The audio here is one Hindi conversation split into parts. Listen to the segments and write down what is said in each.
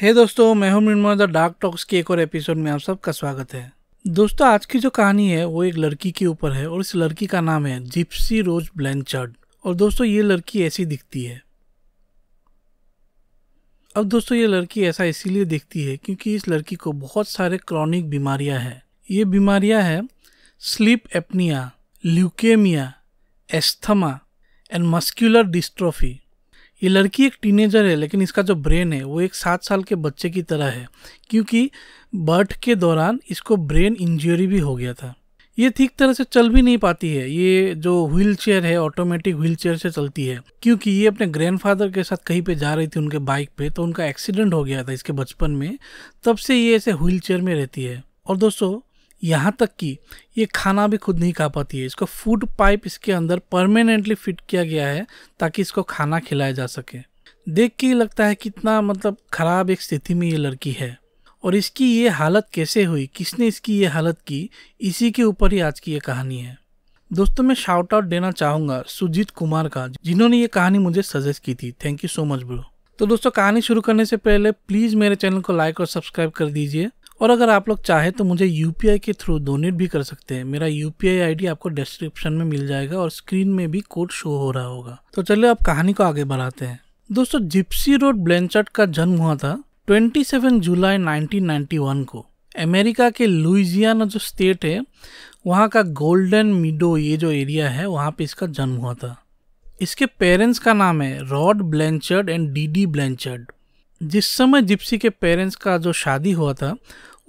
हे hey दोस्तों मैं हूं मृणमय द डार्क टॉक्स के एक और एपिसोड में आप सबका स्वागत है दोस्तों आज की जो कहानी है वो एक लड़की के ऊपर है और इस लड़की का नाम है जिप्सी रोज ब्लैंचर्ड और दोस्तों ये लड़की ऐसी दिखती है अब दोस्तों ये लड़की ऐसा इसीलिए दिखती है क्योंकि इस लड़की को बहुत सारे क्रॉनिक बीमारियां हैं ये बीमारियां हैं sleep apnoea leukaemia asthma and muscular dystrophy ये लड़की एक टीनेजर है लेकिन इसका जो ब्रेन है वो एक सात साल के बच्चे की तरह है क्योंकि बर्थ के दौरान इसको ब्रेन इंजरी भी हो गया था ये ठीक तरह से चल भी नहीं पाती है ये जो व्हील चेयर है ऑटोमेटिक व्हील चेयर से चलती है क्योंकि ये अपने ग्रैंडफादर के साथ कहीं पे जा रही थी उनके बाइक पे तो उनका एक्सीडेंट हो गया था इसके बचपन में तब से ये ऐसे व्हील चेयर में रहती है और दोस्तों यहाँ तक कि ये खाना भी खुद नहीं खा पाती है इसको फूड पाइप इसके अंदर परमानेंटली फिट किया गया है ताकि इसको खाना खिलाया जा सके देख के लगता है कितना मतलब ख़राब एक स्थिति में ये लड़की है और इसकी ये हालत कैसे हुई किसने इसकी ये हालत की इसी के ऊपर ही आज की ये कहानी है दोस्तों मैं शाउट आउट देना चाहूँगा सुजीत कुमार का जिन्होंने ये कहानी मुझे सजेस्ट की थी thank you so much bro तो दोस्तों कहानी शुरू करने से पहले प्लीज़ मेरे चैनल को लाइक और सब्सक्राइब कर दीजिए और अगर आप लोग चाहें तो मुझे यू के थ्रू डोनेट भी कर सकते हैं मेरा यू पी आपको डिस्क्रिप्शन में मिल जाएगा और स्क्रीन में भी कोड शो हो रहा होगा तो चलिए आप कहानी को आगे बढ़ाते हैं दोस्तों जिप्सी रोड ब्लेंचर्ट का जन्म हुआ था 27 जुलाई 1991 को अमेरिका के लुइजियाना जो स्टेट है वहाँ का गोल्डन मिडो ये जो एरिया है वहाँ पे इसका जन्म हुआ था इसके पेरेंट्स का नाम है Rod Blanchard and Dee Dee Blanchard जिस समय जिप्सी के पेरेंट्स का जो शादी हुआ था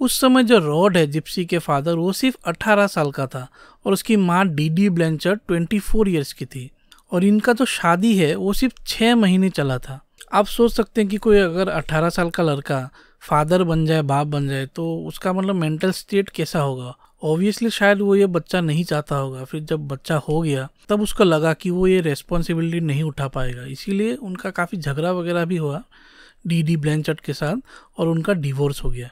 उस समय जो रॉड है जिप्सी के फादर वो सिर्फ 18 साल का था और उसकी माँ Dee Dee Blanchard twenty years की थी और इनका जो शादी है वो सिर्फ छः महीने चला था आप सोच सकते हैं कि कोई अगर 18 साल का लड़का फादर बन जाए बाप बन जाए तो उसका मतलब मेंटल स्टेट कैसा होगा ऑब्वियसली शायद वो ये बच्चा नहीं चाहता होगा फिर जब बच्चा हो गया तब उसको लगा कि वो ये रेस्पॉन्सिबिलिटी नहीं उठा पाएगा इसीलिए उनका काफ़ी झगड़ा वगैरह भी हुआ डी डी ब्लैंचट के साथ और उनका डिवोर्स हो गया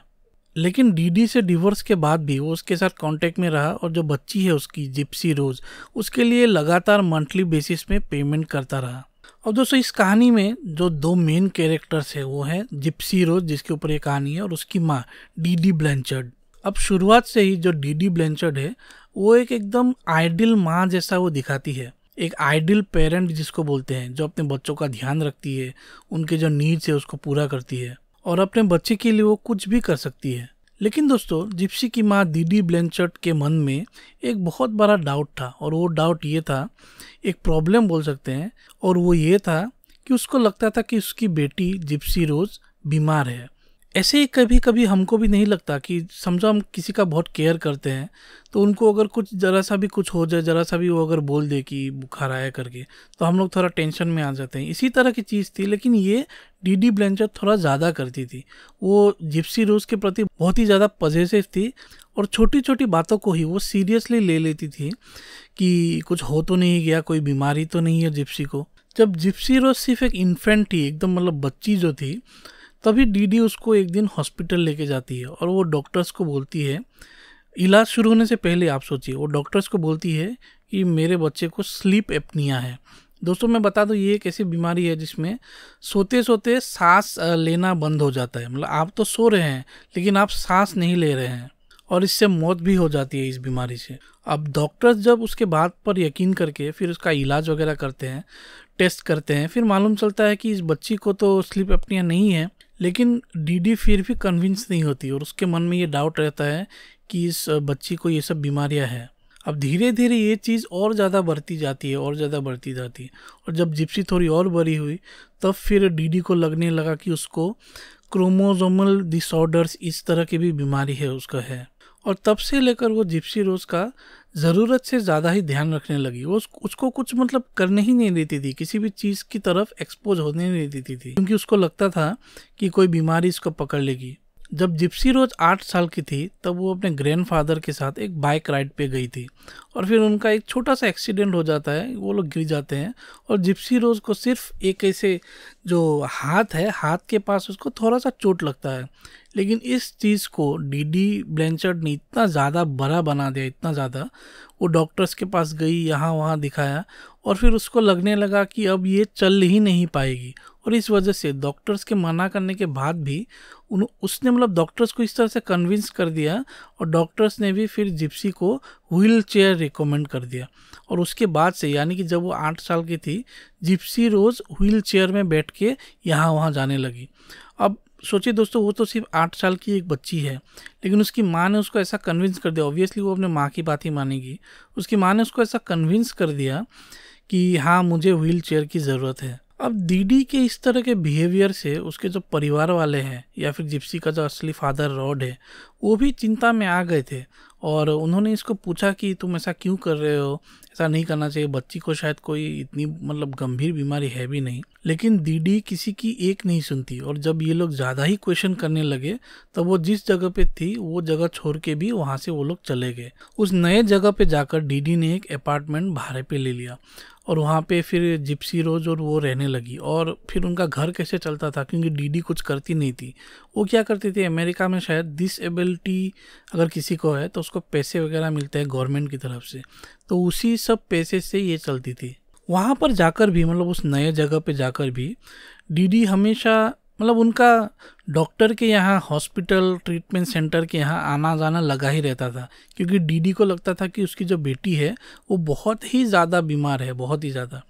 लेकिन डीडी से डिवोर्स के बाद भी वो उसके साथ कांटेक्ट में रहा और जो बच्ची है उसकी जिप्सी रोज उसके लिए लगातार मंथली बेसिस में पेमेंट करता रहा और दोस्तों इस कहानी में जो दो मेन कैरेक्टर्स है वो है जिप्सी रोज जिसके ऊपर ये कहानी है और उसकी माँ डी ब्लेंचर्ड अब शुरुआत से ही जो डी ब्लेंचर्ड है वो एक एकदम आइडियल माँ जैसा वो दिखाती है एक आइडियल पेरेंट जिसको बोलते हैं जो अपने बच्चों का ध्यान रखती है उनके जो नीड्स है उसको पूरा करती है और अपने बच्चे के लिए वो कुछ भी कर सकती है लेकिन दोस्तों जिप्सी की माँ दीदी ब्लेंचर्ट के मन में एक बहुत बड़ा डाउट था और वो डाउट ये था एक प्रॉब्लम बोल सकते हैं और वो ये था कि उसको लगता था कि उसकी बेटी जिप्सी रोज़ बीमार है ऐसे ही कभी कभी हमको भी नहीं लगता कि समझो हम किसी का बहुत केयर करते हैं तो उनको अगर कुछ ज़रा सा भी कुछ हो जाए ज़रा सा भी वो अगर बोल दे कि बुखार आया करके तो हम लोग थोड़ा टेंशन में आ जाते हैं इसी तरह की चीज़ थी लेकिन ये डी डी ब्लेंचर थोड़ा ज़्यादा करती थी वो जिप्सी रोज के प्रति बहुत ही ज़्यादा पॉजिटिव थी और छोटी छोटी बातों को ही वो सीरियसली ले लेती थी कि कुछ हो तो नहीं गया कोई बीमारी तो नहीं है जिप्सी को जब जिप्सी रोज सिर्फ एक इन्फेंट थी एकदम मतलब बच्ची जो थी तभी डीडी उसको एक दिन हॉस्पिटल लेके जाती है और वो डॉक्टर्स को बोलती है इलाज शुरू होने से पहले आप सोचिए वो डॉक्टर्स को बोलती है कि मेरे बच्चे को स्लीप एपनिया है दोस्तों मैं बता दूँ ये एक ऐसी बीमारी है जिसमें सोते सोते सांस लेना बंद हो जाता है मतलब आप तो सो रहे हैं लेकिन आप सांस नहीं ले रहे हैं और इससे मौत भी हो जाती है इस बीमारी से अब डॉक्टर्स जब उसके बात पर यकीन करके फिर उसका इलाज वगैरह करते हैं टेस्ट करते हैं फिर मालूम चलता है कि इस बच्ची को तो स्लीप अपनिया नहीं है लेकिन डीडी फिर भी कन्विंस नहीं होती और उसके मन में ये डाउट रहता है कि इस बच्ची को ये सब बीमारियां हैं अब धीरे धीरे ये चीज़ और ज़्यादा बढ़ती जाती है और ज़्यादा बढ़ती जाती है और जब जिप्सी थोड़ी और बड़ी हुई तब फिर डीडी को लगने लगा कि उसको क्रोमोजोमल डिसऑर्डर्स इस तरह की भी बीमारी है उसका है और तब से लेकर वो जिप्सी रोज़ का ज़रूरत से ज़्यादा ही ध्यान रखने लगी वो उसको कुछ मतलब करने ही नहीं देती थी किसी भी चीज़ की तरफ एक्सपोज होने नहीं देती थी क्योंकि उसको लगता था कि कोई बीमारी इसको पकड़ लेगी जब जिप्सी रोज आठ साल की थी तब वो अपने ग्रैंडफादर के साथ एक बाइक राइड पे गई थी और फिर उनका एक छोटा सा एक्सीडेंट हो जाता है वो लोग गिर जाते हैं और जिप्सी रोज को सिर्फ एक ऐसे जो हाथ है हाथ के पास उसको थोड़ा सा चोट लगता है लेकिन इस चीज़ को डीडी ब्लेंचर्ड ने इतना ज़्यादा बड़ा बना दिया इतना ज़्यादा वो डॉक्टर्स के पास गई यहाँ वहाँ दिखाया और फिर उसको लगने लगा कि अब ये चल ही नहीं पाएगी और इस वजह से डॉक्टर्स के मना करने के बाद भी उन उसने मतलब डॉक्टर्स को इस तरह से कन्विंस कर दिया और डॉक्टर्स ने भी फिर जिप्सी को व्हील चेयर रिकमेंड कर दिया और उसके बाद से यानी कि जब वो आठ साल की थी जिप्सी रोज़ व्हील चेयर में बैठ के यहाँ वहाँ जाने लगी अब सोचिए दोस्तों वो तो सिर्फ आठ साल की एक बच्ची है लेकिन उसकी माँ ने उसको ऐसा कन्विंस कर दिया ऑब्वियसली वो अपने माँ की बात ही मानेगी उसकी माँ ने उसको ऐसा कन्विंस कर दिया कि हाँ मुझे व्हील चेयर की ज़रूरत है अब दीदी के इस तरह के बिहेवियर से उसके जो परिवार वाले हैं या फिर जिप्सी का जो असली फादर रॉड है वो भी चिंता में आ गए थे और उन्होंने इसको पूछा कि तुम ऐसा क्यों कर रहे हो ऐसा नहीं करना चाहिए बच्ची को शायद कोई इतनी मतलब गंभीर बीमारी है भी नहीं लेकिन दीदी किसी की एक नहीं सुनती और जब ये लोग ज़्यादा ही क्वेश्चन करने लगे तब वो जिस जगह पे थी वो जगह छोड़ के भी वहाँ से वो लोग चले गए उस नए जगह पे जाकर डीडी ने एक अपार्टमेंट भाड़े पे ले लिया और वहाँ पे फिर जिप्सी रोज और वो रहने लगी और फिर उनका घर कैसे चलता था क्योंकि डीडी कुछ करती नहीं थी वो क्या करती थी अमेरिका में शायद डिसएबिलिटी अगर किसी को है तो उसको पैसे वगैरह मिलते हैं गवर्नमेंट की तरफ से तो उसी सब पैसे से ये चलती थी वहाँ पर जाकर भी मतलब उस नए जगह पे जाकर भी डीडी हमेशा मतलब उनका डॉक्टर के यहाँ हॉस्पिटल ट्रीटमेंट सेंटर के यहाँ आना जाना लगा ही रहता था क्योंकि डीडी को लगता था कि उसकी जो बेटी है वो बहुत ही ज़्यादा बीमार है बहुत ही ज़्यादा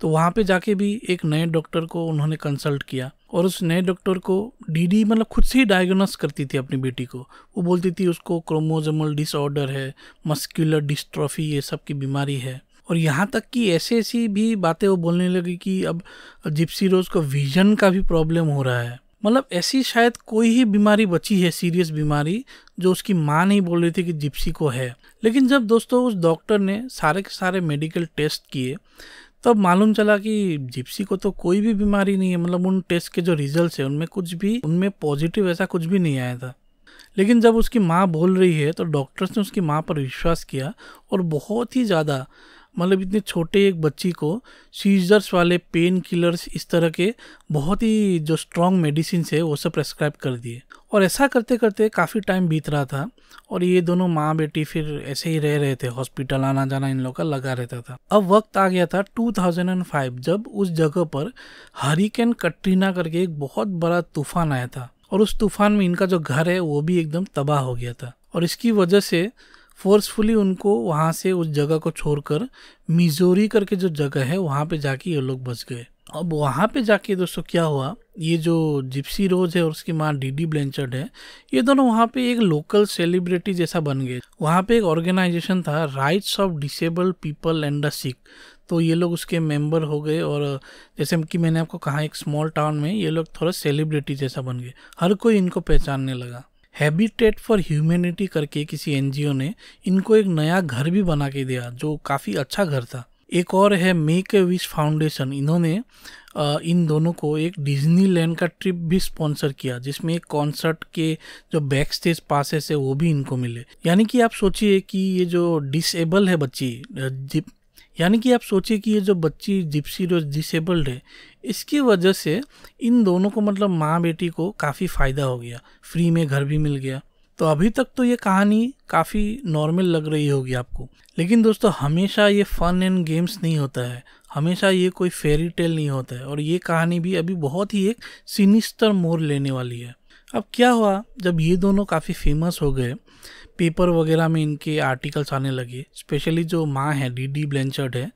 तो वहाँ पे जाके भी एक नए डॉक्टर को उन्होंने कंसल्ट किया और उस नए डॉक्टर को डीडी मतलब खुद से ही डायग्नोस करती थी अपनी बेटी को वो बोलती थी उसको क्रोमोजोमल डिसऑर्डर है मस्क्यूलर डिस्ट्रॉफी ये सब की बीमारी है और यहाँ तक कि ऐसी ऐसी भी बातें वो बोलने लगी कि अब जिप्सी रोज़ को विजन का भी प्रॉब्लम हो रहा है मतलब ऐसी शायद कोई ही बीमारी बची है सीरियस बीमारी जो उसकी माँ नहीं बोल रही थी कि जिप्सी को है लेकिन जब दोस्तों उस डॉक्टर ने सारे के सारे मेडिकल टेस्ट किए तब मालूम चला कि जिप्सी को तो कोई भी बीमारी नहीं है मतलब उन टेस्ट के जो रिजल्ट है उनमें कुछ भी उनमें पॉजिटिव ऐसा कुछ भी नहीं आया था लेकिन जब उसकी माँ बोल रही है तो डॉक्टर्स ने उसकी माँ पर विश्वास किया और बहुत ही ज़्यादा मतलब इतने छोटे एक बच्ची को सीजर्स वाले पेन किलर्स इस तरह के बहुत ही जो स्ट्रॉन्ग मेडिसिन है वो सब प्रेस्क्राइब कर दिए और ऐसा करते करते काफ़ी टाइम बीत रहा था और ये दोनों माँ बेटी फिर ऐसे ही रह रहे थे हॉस्पिटल आना जाना इन लोग का लगा रहता था अब वक्त आ गया था 2005 जब उस जगह पर हरिकेन कटरीना करके एक बहुत बड़ा तूफान आया था और उस तूफान में इनका जो घर है वो भी एकदम तबाह हो गया था और इसकी वजह से फोर्सफुली उनको वहाँ से उस जगह को छोड़कर मिजोरी करके जो जगह है वहाँ पे जाके ये लोग बच गए अब वहाँ पे जाके दोस्तों क्या हुआ ये जो जिप्सी रोज है और उसकी माँ डीडी ब्लेंचर्ड है ये दोनों वहाँ पे एक लोकल सेलिब्रिटी जैसा बन गए वहाँ पे एक ऑर्गेनाइजेशन था rights of disabled people and the sick तो ये लोग उसके मेंबर हो गए और जैसे कि मैंने आपको कहा एक स्मॉल टाउन में ये लोग थोड़ा सेलिब्रिटी जैसा बन गए हर कोई इनको पहचानने लगा हैबिटेट फॉर ह्यूमैनिटी करके किसी एनजीओ ने इनको एक नया घर भी बना के दिया जो काफ़ी अच्छा घर था एक और है मेक ए विश फाउंडेशन इन्होंने इन दोनों को एक डिज्नीलैंड का ट्रिप भी स्पॉन्सर किया जिसमें एक कॉन्सर्ट के जो बैक स्टेज पासेस है वो भी इनको मिले यानी कि आप सोचिए कि ये जो डिसेबल है बच्ची यानी कि आप सोचिए कि ये जो बच्ची जिप्सी रोज डिसेबल्ड है इसकी वजह से इन दोनों को मतलब माँ बेटी को काफ़ी फ़ायदा हो गया फ्री में घर भी मिल गया तो अभी तक तो ये कहानी काफ़ी नॉर्मल लग रही होगी आपको लेकिन दोस्तों हमेशा ये फन एंड गेम्स नहीं होता है हमेशा ये कोई फेरी टेल नहीं होता है और ये कहानी भी अभी बहुत ही एक सिनिस्टर मोर लेने वाली है अब क्या हुआ जब ये दोनों काफ़ी फेमस हो गए पेपर वगैरह में इनके आर्टिकल्स आने लगे स्पेशली जो माँ है डी डी ब्लेंचर्ड है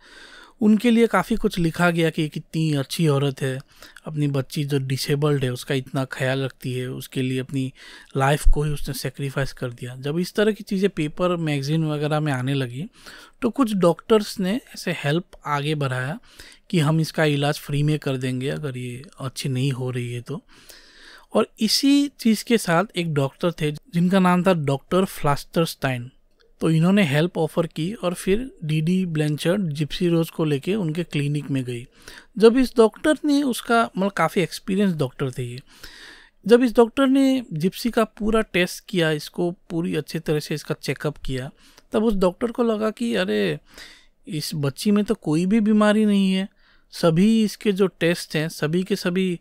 उनके लिए काफ़ी कुछ लिखा गया कि कितनी अच्छी औरत है अपनी बच्ची जो डिसेबल्ड है उसका इतना ख्याल रखती है उसके लिए अपनी लाइफ को ही उसने सेक्रीफाइस कर दिया जब इस तरह की चीज़ें पेपर मैगजीन वगैरह में आने लगी तो कुछ डॉक्टर्स ने ऐसे हेल्प आगे बढ़ाया कि हम इसका इलाज फ्री में कर देंगे अगर ये अच्छी नहीं हो रही है तो और इसी चीज़ के साथ एक डॉक्टर थे जिनका नाम था डॉक्टर फ्लास्टरस्टाइन तो इन्होंने हेल्प ऑफर की और फिर डीडी ब्लेंचर्ड जिप्सी रोज को लेके उनके क्लिनिक में गई जब इस डॉक्टर ने उसका मतलब काफ़ी एक्सपीरियंस डॉक्टर थे ये जब इस डॉक्टर ने जिप्सी का पूरा टेस्ट किया इसको पूरी अच्छे तरह से इसका चेकअप किया तब उस डॉक्टर को लगा कि अरे इस बच्ची में तो कोई भी बीमारी नहीं है सभी इसके जो टेस्ट हैं सभी के सभी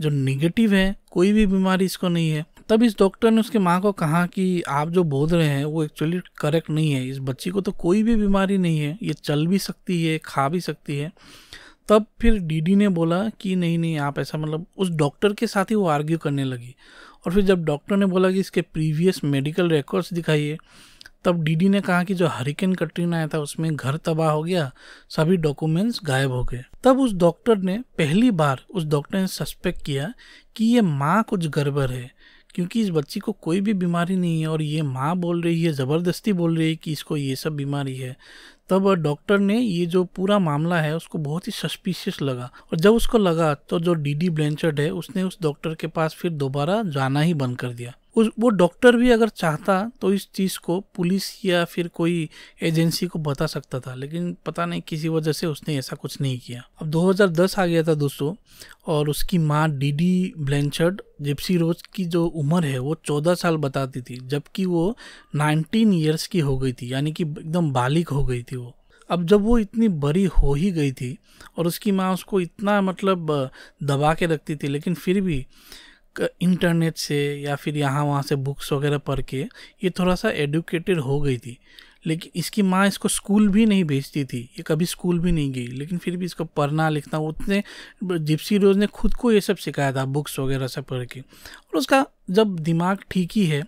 जो निगेटिव हैं कोई भी बीमारी इसको नहीं है तब इस डॉक्टर ने उसके माँ को कहा कि आप जो बोल रहे हैं वो एक्चुअली करेक्ट नहीं है इस बच्ची को तो कोई भी बीमारी नहीं है ये चल भी सकती है खा भी सकती है तब फिर डीडी ने बोला कि नहीं नहीं आप ऐसा मतलब उस डॉक्टर के साथ ही वो आर्ग्यू करने लगी और फिर जब डॉक्टर ने बोला कि इसके प्रीवियस मेडिकल रिकॉर्ड्स दिखाइए तब डीडी ने कहा कि जो हरिकेन कटरीन आया था उसमें घर तबाह हो गया सभी डॉक्यूमेंट्स गायब हो गए तब उस डॉक्टर ने पहली बार उस डॉक्टर ने सस्पेक्ट किया कि ये माँ कुछ गड़बड़ है क्योंकि इस बच्ची को कोई भी बीमारी नहीं है और ये माँ बोल रही है ज़बरदस्ती बोल रही है कि इसको ये सब बीमारी है तब डॉक्टर ने ये जो पूरा मामला है उसको बहुत ही सस्पिशियस लगा और जब उसको लगा तो जो डी डी है उसने उस डॉक्टर के पास फिर दोबारा जाना ही बंद कर दिया उस वो डॉक्टर भी अगर चाहता तो इस चीज़ को पुलिस या फिर कोई एजेंसी को बता सकता था लेकिन पता नहीं किसी वजह से उसने ऐसा कुछ नहीं किया अब 2010 आ गया था दोस्तों और उसकी माँ डीडी ब्लेंचर्ड जिप्सी रोज की जो उम्र है वो 14 साल बताती थी जबकि वो 19 ईयर्स की हो गई थी यानी कि एकदम बालिक हो गई थी वो अब जब वो इतनी बड़ी हो ही गई थी और उसकी माँ उसको इतना मतलब दबा के रखती थी लेकिन फिर भी इंटरनेट से या फिर यहाँ वहाँ से बुक्स वगैरह पढ़ के ये थोड़ा सा एडुकेटेड हो गई थी लेकिन इसकी माँ इसको स्कूल भी नहीं भेजती थी ये कभी स्कूल भी नहीं गई लेकिन फिर भी इसको पढ़ना लिखना उतने जिप्सी रोज ने खुद को ये सब सिखाया था बुक्स वगैरह से पढ़ के और उसका जब दिमाग ठीक ही है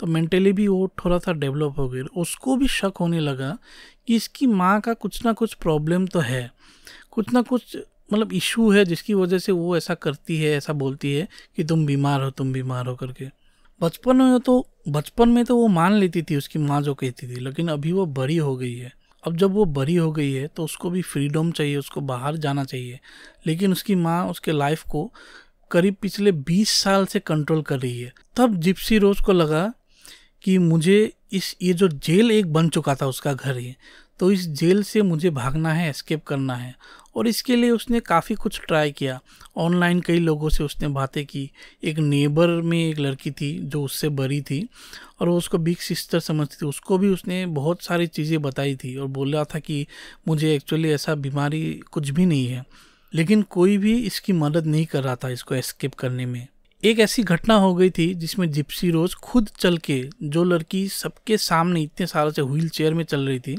तो मेंटली भी वो थोड़ा सा डेवलप हो गई उसको भी शक होने लगा कि इसकी माँ का कुछ ना कुछ प्रॉब्लम तो है कुछ ना कुछ मतलब इशू है जिसकी वजह से वो ऐसा करती है ऐसा बोलती है कि तुम बीमार हो तुम बीमार हो करके बचपन में तो बचपन में तो वो मान लेती थी उसकी माँ जो कहती थी लेकिन अभी वो बड़ी हो गई है अब जब वो बड़ी हो गई है तो उसको भी फ्रीडम चाहिए उसको बाहर जाना चाहिए लेकिन उसकी माँ उसके लाइफ को करीब पिछले 20 साल से कंट्रोल कर रही है तब जिप्सी रोज को लगा कि मुझे इस ये जो जेल एक बन चुका था उसका घर ही तो इस जेल से मुझे भागना है एस्केप करना है और इसके लिए उसने काफ़ी कुछ ट्राई किया ऑनलाइन कई लोगों से उसने बातें की एक नेबर में एक लड़की थी जो उससे बड़ी थी और वो उसको बिग सिस्टर समझती थी उसको भी उसने बहुत सारी चीज़ें बताई थी और बोला था कि मुझे एक्चुअली ऐसा बीमारी कुछ भी नहीं है लेकिन कोई भी इसकी मदद नहीं कर रहा था इसको एस्केप करने में एक ऐसी घटना हो गई थी जिसमें जिप्सी रोज खुद चल के जो लड़की सबके सामने इतने सालों से व्हील चेयर में चल रही थी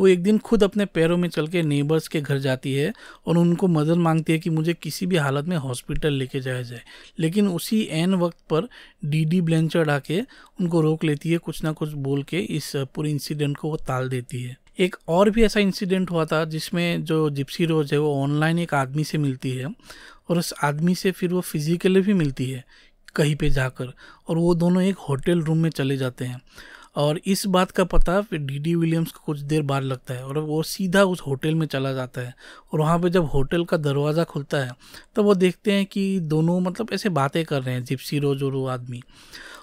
वो एक दिन खुद अपने पैरों में चल के नेबर्स के घर जाती है और उनको मदद मांगती है कि मुझे किसी भी हालत में हॉस्पिटल लेके जाया जाए लेकिन उसी एन वक्त पर डी डी ब्लेंचर्ड आके उनको रोक लेती है कुछ ना कुछ बोल के इस पूरे इंसिडेंट को वो ताल देती है एक और भी ऐसा इंसिडेंट हुआ था जिसमें जो जिप्सी रोज है वो ऑनलाइन एक आदमी से मिलती है और उस आदमी से फिर वो फिजिकली भी मिलती है कहीं पे जाकर और वो दोनों एक होटल रूम में चले जाते हैं और इस बात का पता फिर डी डी विलियम्स को कुछ देर बाद लगता है और वो सीधा उस होटल में चला जाता है और वहाँ पे जब होटल का दरवाज़ा खुलता है तो वो देखते हैं कि दोनों मतलब ऐसे बातें कर रहे हैं जिप्सी रोज और वो आदमी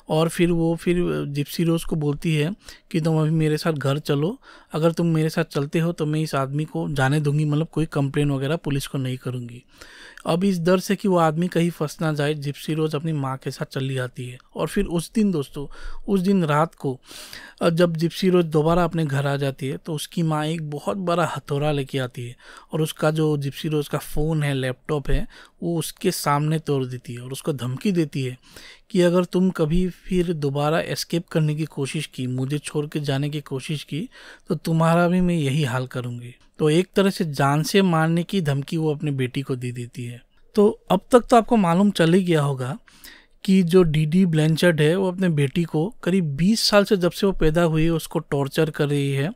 और फिर वो फिर जिप्सी रोज़ को बोलती है कि तुम अभी मेरे साथ घर चलो अगर तुम मेरे साथ चलते हो तो मैं इस आदमी को जाने दूंगी मतलब कोई कंप्लेन वगैरह पुलिस को नहीं करूँगी अब इस डर से कि वो आदमी कहीं फंस ना जाए जिप्सी रोज अपनी माँ के साथ चली जाती है और फिर उस दिन दोस्तों उस दिन रात को जब जिप्सी रोज दोबारा अपने घर आ जाती है तो उसकी माँ एक बहुत बड़ा हथौड़ा लेके आती है और उसका जो जिप्सी रोज का फ़ोन है लैपटॉप है वो उसके सामने तोड़ देती है और उसको धमकी देती है कि अगर तुम कभी फिर दोबारा एस्केप करने की कोशिश की मुझे छोड़ के जाने की कोशिश की तो तुम्हारा भी मैं यही हाल करूँगी तो एक तरह से जान से मारने की धमकी वो अपनी बेटी को दे देती है तो अब तक तो आपको मालूम चल ही गया होगा कि जो डी डी ब्लेंचर्ड है वो अपने बेटी को करीब 20 साल से जब से वो पैदा हुई है उसको टॉर्चर कर रही है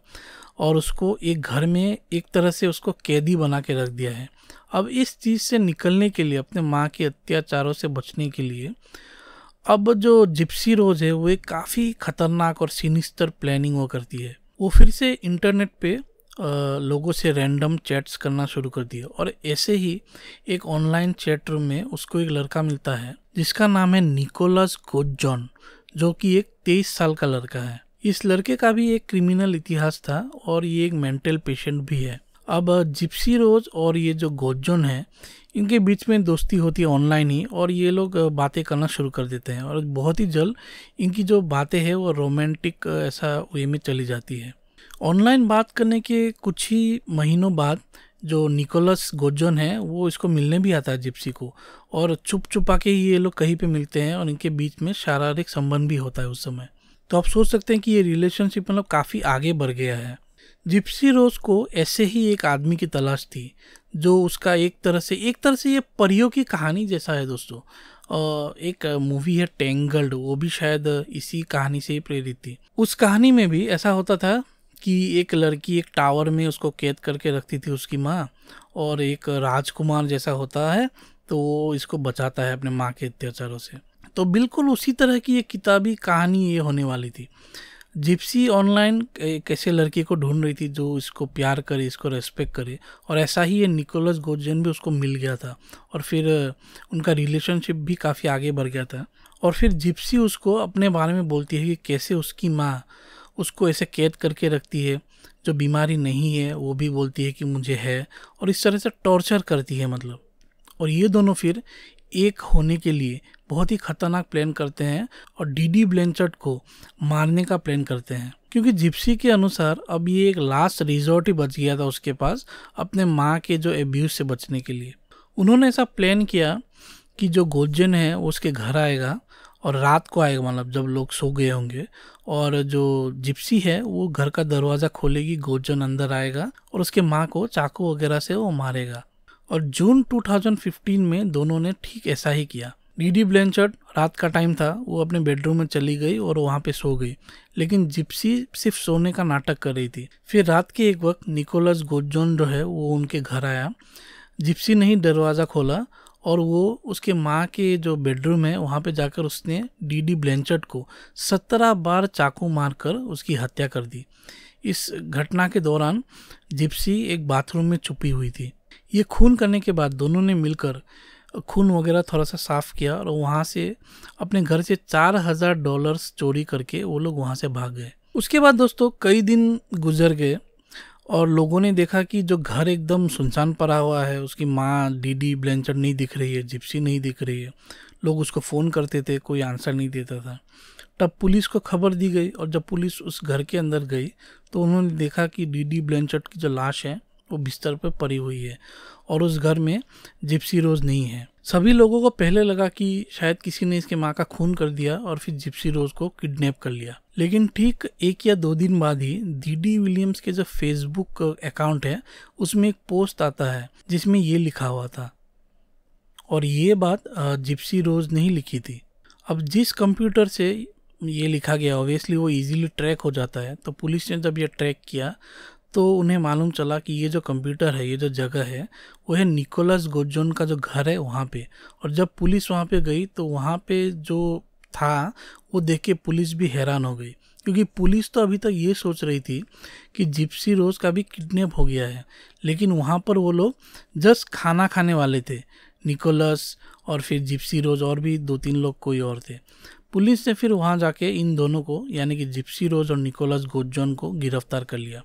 और उसको एक घर में एक तरह से उसको कैदी बना के रख दिया है अब इस चीज़ से निकलने के लिए अपने माँ के अत्याचारों से बचने के लिए अब जो जिप्सी रोज है वो एक काफ़ी खतरनाक और सिनिस्टर प्लानिंग वो करती है वो फिर से इंटरनेट पे लोगों से रैंडम चैट्स करना शुरू कर दिया और ऐसे ही एक ऑनलाइन चैट रूम में उसको एक लड़का मिलता है जिसका नाम है निकोलस गोजॉन जो कि एक तेईस साल का लड़का है इस लड़के का भी एक क्रिमिनल इतिहास था और ये एक मेंटल पेशेंट भी है अब जिप्सी रोज और ये जो गोजोन है इनके बीच में दोस्ती होती है ऑनलाइन ही और ये लोग बातें करना शुरू कर देते हैं और बहुत ही जल्द इनकी जो बातें हैं वो रोमांटिक ऐसा वे में चली जाती है ऑनलाइन बात करने के कुछ ही महीनों बाद जो निकोलस गोजन है वो इसको मिलने भी आता है जिप्सी को और छुप छुपा के ये लोग कहीं पे मिलते हैं और इनके बीच में शारीरिक संबंध भी होता है उस समय तो आप सोच सकते हैं कि ये रिलेशनशिप मतलब काफ़ी आगे बढ़ गया है जिप्सी रोज को ऐसे ही एक आदमी की तलाश थी जो उसका एक तरह से एक तरह से ये परियों की कहानी जैसा है दोस्तों एक मूवी है टेंगल्ड वो भी शायद इसी कहानी से ही प्रेरित थी उस कहानी में भी ऐसा होता था कि एक लड़की एक टावर में उसको कैद करके रखती थी उसकी माँ और एक राजकुमार जैसा होता है तो वो इसको बचाता है अपने माँ के अत्याचारों से तो बिल्कुल उसी तरह की एक किताबी कहानी ये होने वाली थी जिप्सी ऑनलाइन कैसे लड़की को ढूंढ रही थी जो इसको प्यार करे इसको रेस्पेक्ट करे और ऐसा ही ये निकोलस गोजन भी उसको मिल गया था और फिर उनका रिलेशनशिप भी काफ़ी आगे बढ़ गया था और फिर जिप्सी उसको अपने बारे में बोलती है कि कैसे उसकी माँ उसको ऐसे कैद करके रखती है जो बीमारी नहीं है वो भी बोलती है कि मुझे है और इस तरह से टॉर्चर करती है मतलब और ये दोनों फिर एक होने के लिए बहुत ही खतरनाक प्लान करते हैं और डीडी ब्लेंचर्ट को मारने का प्लान करते हैं क्योंकि जिप्सी के अनुसार अब ये एक लास्ट रिजॉर्ट ही बच गया था उसके पास अपने माँ के जो एब्यूज से बचने के लिए उन्होंने ऐसा प्लान किया कि जो गोजन है वो उसके घर आएगा और रात को आएगा मतलब जब लोग सो गए होंगे और जो जिप्सी है वो घर का दरवाज़ा खोलेगी गोजन अंदर आएगा और उसके माँ को चाकू वगैरह से वो मारेगा और जून 2015 में दोनों ने ठीक ऐसा ही किया डीडी ब्लेंचर्ड रात का टाइम था वो अपने बेडरूम में चली गई और वहाँ पे सो गई लेकिन जिप्सी सिर्फ सोने का नाटक कर रही थी फिर रात के एक वक्त निकोलस गोजोन जो है वो उनके घर आया जिप्सी ने ही दरवाज़ा खोला और वो उसके माँ के जो बेडरूम है वहाँ पे जाकर उसने डीडी ब्लेंचर्ट को सत्रह बार चाकू मारकर उसकी हत्या कर दी इस घटना के दौरान जिप्सी एक बाथरूम में छुपी हुई थी ये खून करने के बाद दोनों ने मिलकर खून वगैरह थोड़ा सा साफ किया और वहाँ से अपने घर से चार हज़ार डॉलर्स चोरी करके वो लोग वहाँ से भाग गए उसके बाद दोस्तों कई दिन गुजर गए और लोगों ने देखा कि जो घर एकदम सुनसान पड़ा हुआ है उसकी माँ डीडी ब्लेंचर नहीं दिख रही है जिप्सी नहीं दिख रही है लोग उसको फ़ोन करते थे कोई आंसर नहीं देता था तब पुलिस को खबर दी गई और जब पुलिस उस घर के अंदर गई तो उन्होंने देखा कि डीडी ब्लेंचर की जो लाश है वो बिस्तर पर पड़ी हुई है और उस घर में जिप्सी रोज़ नहीं है सभी लोगों को पहले लगा कि शायद किसी ने इसके माँ का खून कर दिया और फिर जिप्सी रोज को किडनैप कर लिया लेकिन ठीक एक या दो दिन बाद ही डीडी विलियम्स के जो फेसबुक अकाउंट है उसमें एक पोस्ट आता है जिसमें ये लिखा हुआ था और ये बात जिप्सी रोज ने ही लिखी थी अब जिस कंप्यूटर से ये लिखा गया ऑब्वियसली वो इजीली ट्रैक हो जाता है तो पुलिस ने जब ये ट्रैक किया तो उन्हें मालूम चला कि ये जो कंप्यूटर है ये जो जगह है वो है निकोलस गोजोन का जो घर है वहाँ पे और जब पुलिस वहाँ पे गई तो वहाँ पे जो था वो देख के पुलिस भी हैरान हो गई क्योंकि पुलिस तो अभी तक ये सोच रही थी कि जिप्सी रोज़ का भी किडनैप हो गया है लेकिन वहाँ पर वो लोग जस्ट खाना खाने वाले थे निकोलस और फिर जिप्सी रोज और भी दो तीन लोग कोई और थे पुलिस ने फिर वहाँ जाके इन दोनों को यानी कि जिप्सी रोज और निकोलस गोजोन को गिरफ्तार कर लिया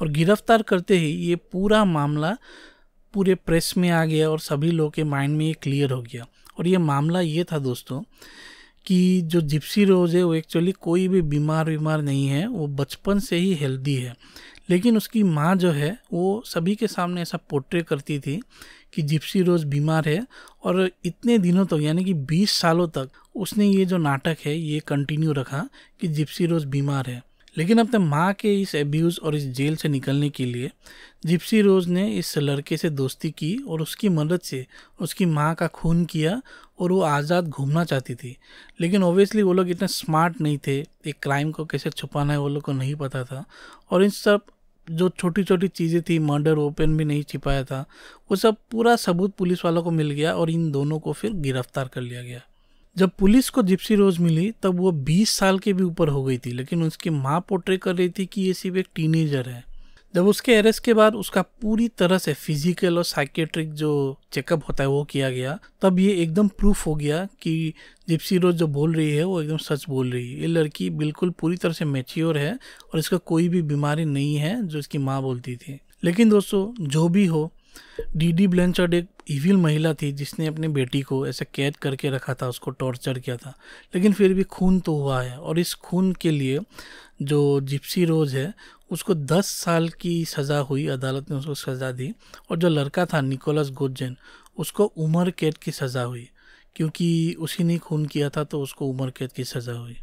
और गिरफ्तार करते ही ये पूरा मामला पूरे प्रेस में आ गया और सभी लोगों के माइंड में ये क्लियर हो गया और ये मामला ये था दोस्तों कि जो जिप्सी रोज है वो एक्चुअली कोई भी बीमार बीमार नहीं है वो बचपन से ही हेल्दी है लेकिन उसकी माँ जो है वो सभी के सामने ऐसा पोर्ट्रे करती थी कि जिप्सी रोज बीमार है और इतने दिनों तक तो, यानी कि 20 सालों तक उसने ये जो नाटक है ये कंटिन्यू रखा कि जिप्सी रोज बीमार है लेकिन अपने माँ के इस एब्यूज़ और इस जेल से निकलने के लिए जिप्सी रोज़ ने इस लड़के से दोस्ती की और उसकी मदद से उसकी माँ का खून किया और वो आज़ाद घूमना चाहती थी लेकिन ओबियसली वो लोग इतने स्मार्ट नहीं थे एक क्राइम को कैसे छुपाना है वो लोग को नहीं पता था और इन सब जो छोटी छोटी चीज़ें थी मर्डर ओपन भी नहीं छिपाया था वो सब पूरा सबूत पुलिस वालों को मिल गया और इन दोनों को फिर गिरफ्तार कर लिया गया जब पुलिस को जिप्सी रोज मिली तब वो 20 साल के भी ऊपर हो गई थी लेकिन उसकी माँ पोर्ट्रे कर रही थी कि ये सिर्फ एक टीनेजर है जब उसके अरेस्ट के बाद उसका पूरी तरह से फिजिकल और साइकेट्रिक जो चेकअप होता है वो किया गया तब ये एकदम प्रूफ हो गया कि जिप्सी रोज जो बोल रही है वो एकदम सच बोल रही है ये लड़की बिल्कुल पूरी तरह से मेच्योर है और इसका कोई भी बीमारी नहीं है जो इसकी माँ बोलती थी लेकिन दोस्तों जो भी हो डीडी ब्लेंचर्ड एक इविल महिला थी जिसने अपनी बेटी को ऐसे कैद करके रखा था उसको टॉर्चर किया था लेकिन फिर भी खून तो हुआ है और इस खून के लिए जो जिप्सी रोज है उसको 10 साल की सज़ा हुई अदालत ने उसको सज़ा दी और जो लड़का था निकोलस गोजेन उसको उम्र कैद की सज़ा हुई क्योंकि उसी ने खून किया था तो उसको उम्र कैद की सज़ा हुई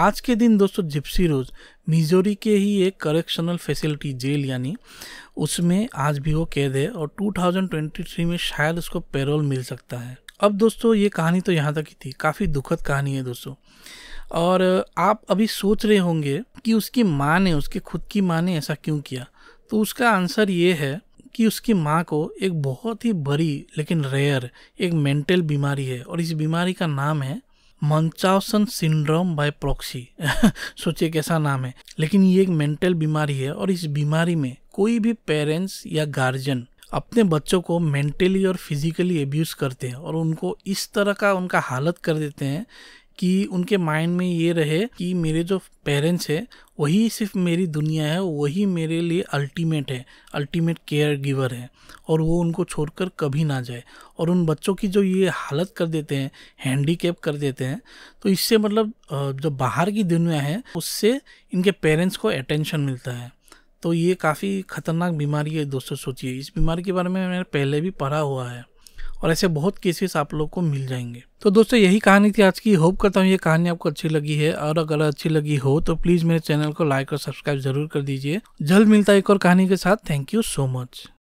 आज के दिन दोस्तों जिप्सी रोज मिजोरी के ही एक करेक्शनल फैसिलिटी जेल यानी उसमें आज भी वो कैद है और 2023 में शायद उसको पेरोल मिल सकता है अब दोस्तों ये कहानी तो यहाँ तक ही थी काफ़ी दुखद कहानी है दोस्तों और आप अभी सोच रहे होंगे कि उसकी माँ ने उसके खुद की माँ ने ऐसा क्यों किया तो उसका आंसर ये है कि उसकी माँ को एक बहुत ही बड़ी लेकिन रेयर एक मेंटल बीमारी है और इस बीमारी का नाम है मंचावसन सिंड्रोम बाय प्रॉक्सी सोचिए कैसा नाम है लेकिन ये एक मेंटल बीमारी है और इस बीमारी में कोई भी पेरेंट्स या गार्जियन अपने बच्चों को मेंटली और फिजिकली एब्यूज़ करते हैं और उनको इस तरह का उनका हालत कर देते हैं कि उनके माइंड में ये रहे कि मेरे जो पेरेंट्स है वही सिर्फ मेरी दुनिया है वही मेरे लिए अल्टीमेट है अल्टीमेट केयर गिवर है और वो उनको छोड़कर कभी ना जाए और उन बच्चों की जो ये हालत कर देते हैं हैंडीकेप कर देते हैं तो इससे मतलब जो बाहर की दुनिया है उससे इनके पेरेंट्स को अटेंशन मिलता है तो ये काफ़ी खतरनाक बीमारी है दोस्तों सोचिए इस बीमारी के बारे में मैंने पहले भी पढ़ा हुआ है और ऐसे बहुत केसेस आप लोग को मिल जाएंगे तो दोस्तों यही कहानी थी आज की होप करता हूँ ये कहानी आपको अच्छी लगी है और अगर अच्छी लगी हो तो प्लीज मेरे चैनल को लाइक और सब्सक्राइब जरूर कर दीजिए जल्द मिलता है एक और कहानी के साथ थैंक यू सो मच